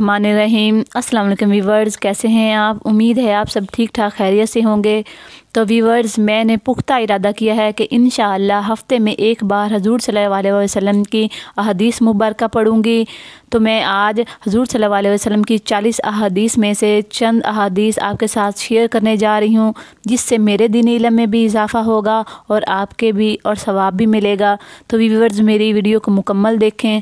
रहीम अस्सलाम वालेकुम वीवर्स कैसे हैं आप उम्मीद है आप सब ठीक ठाक खैरियत से होंगे तो वीवर्स मैंने पुख्ता इरादा किया है कि इन हफ़्ते में एक बार हजूर सल्लल्लाहु अलैहि वसल्लम की अहदीस मुबारक पढ़ूँगी तो मैं आज हजूर सल्लल्लाहु अलैहि वसल्लम की चालीस अहदीस में से चंद अहदीस आपके साथ शेयर करने जा रही हूँ जिससे मेरे दिन इलम में भी इजाफ़ा होगा और आपके भी और सवाब भी मिलेगा तो वीवर्स मेरी वीडियो को मुकम्मल देखें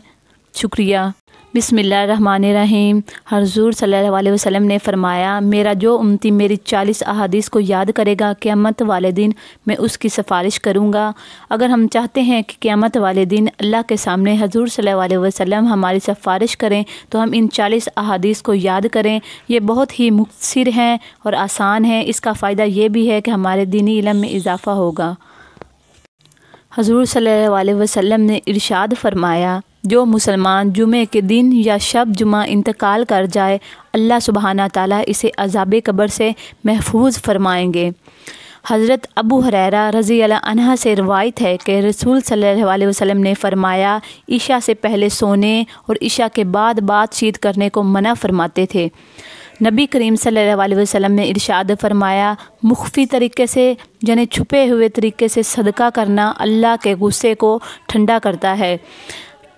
शुक्रिया बिसमीम हजूर सल वसम ने फ़रमाया मेरा जो उमती मेरी चालीस अहादीस को याद करेगा क़्यामत वाले दिन मैं उसकी सिफारिश करूँगा अगर हम चाहते हैं कि क़्यामत वाले दिन अल्लाह के सामने हजूर सल वसम हमारी सिफारिश करें तो हम इन चालीस अहादीस को याद करें ये बहुत ही मुखसर हैं और आसान है इसका फ़ायदा ये भी है कि हमारे दीनी इलम में इजाफ़ा होगा हजूर सल वसम ने इरशाद फरमाया जो मुसलमान जुमे के दिन या शब जुमा इंतकाल कर जाए अल्लाह सुबहाना ताला इसे अजाब कब्र से महफूज फरमाएंगे हज़रत अबू हरेरा रज़ी अनहा से रवायत है कि रसूल सल्लल्लाहु वसम ने फ़रमाया ईशा से पहले सोने और ईशा के बाद बातचीत करने को मना फ़रमाते थे नबी करीम सल्लल्लाहु वसम ने इरशाद फरमाया मुख्फी तरीके से यानी छुपे हुए तरीके से सदका करना अल्लाह के गुस्से को ठंडा करता है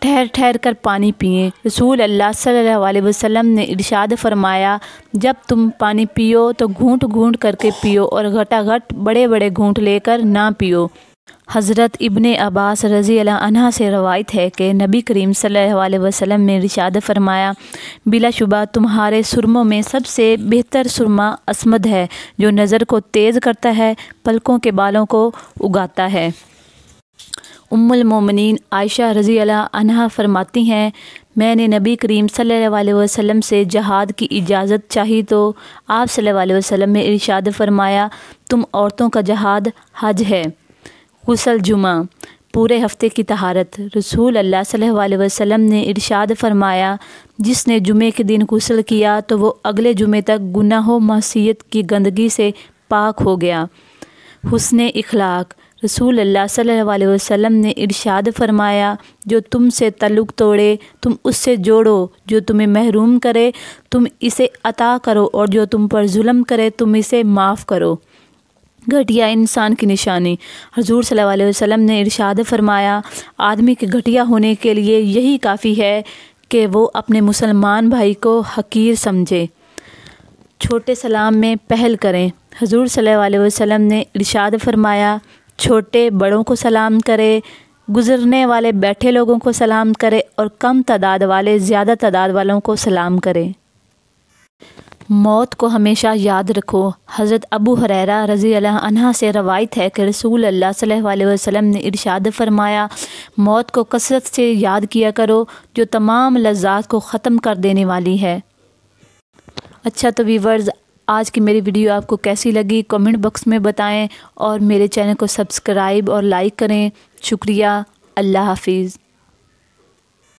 ठहर ठहर कर पानी पिए रसूल अल्लाह सल्लल्लाहु अलैहि वसल्लम ने इरशाद फरमाया जब तुम पानी पियो तो घूंट घूंट करके पियो और घटा घट बड़े बड़े घूंट लेकर ना पियो हज़रत इबन अब्बास रज़ी अला से रवायत है कि नबी करीम सल्लल्लाहु अलैहि वसल्लम ने रिशाद फरमाया बिलाशुबा तुम्हारे सुरमों में सबसे बेहतर सुरमा असमद है जो नज़र को तेज़ करता है पलकों के बालों को उगाता है मोमिन आयशा रज़ी अनहा फरमाती हैं मैंने नबी करीम सल्लल्लाहु अलैहि वसल्लम से जहाद की इजाज़त चाही तो आप सल्लल्लाहु अलैहि वसल्लम ने इरशाद फरमाया तुम औरतों का जहाद हज है गसल जुमा पूरे हफ्ते की तहारत रसूल अल्लाह सल्लल्लाहु अलैहि वसल्लम ने इरशाद फरमाया जिसने जुमे के दिन गसल किया तो वो अगले जुमे तक गुनाह मासीत की गंदगी से पाक हो गया हुसन इखलाक रसूल अल्लाह सल्लल्लाहु अलैहि वसल्लम ने इरशाद फरमाया जो तुमसे तल्लुक़ तोड़े तुम उससे जोड़ो जो तुम्हें महरूम करे तुम इसे अता करो और जो तुम पर जुल्म करे तुम इसे माफ़ करो घटिया इंसान की निशानी हजूर सल्लल्लाहु अलैहि वसल्लम ने इरशाद फरमाया आदमी के घटिया होने के लिए यही काफ़ी है कि वो अपने मुसलमान भाई को हकीर समझे छोटे सलाम में पहल करें हजूर सल्लल्लाहु अलैहि वसल्लम ने इरशाद फरमाया छोटे बड़ों को सलाम करे गुज़रने वाले बैठे लोगों को सलाम करे और कम तादाद वाले ज़्यादा तादाद वालों को सलाम करें मौत को हमेशा याद रखो हज़रत अबू हरेरा रज़ी अल्लाह से रवायत है कि रसूल अल्लाह सल्लल्लाहु वसल्लम ने इरशाद फरमाया मौत को कसरत से याद किया करो जो तमाम लज्जात को ख़त्म कर देने वाली है अच्छा तो वीवर्स आज की मेरी वीडियो आपको कैसी लगी कमेंट बॉक्स में बताएं और मेरे चैनल को सब्सक्राइब और लाइक करें शुक्रिया अल्लाह हाफिज़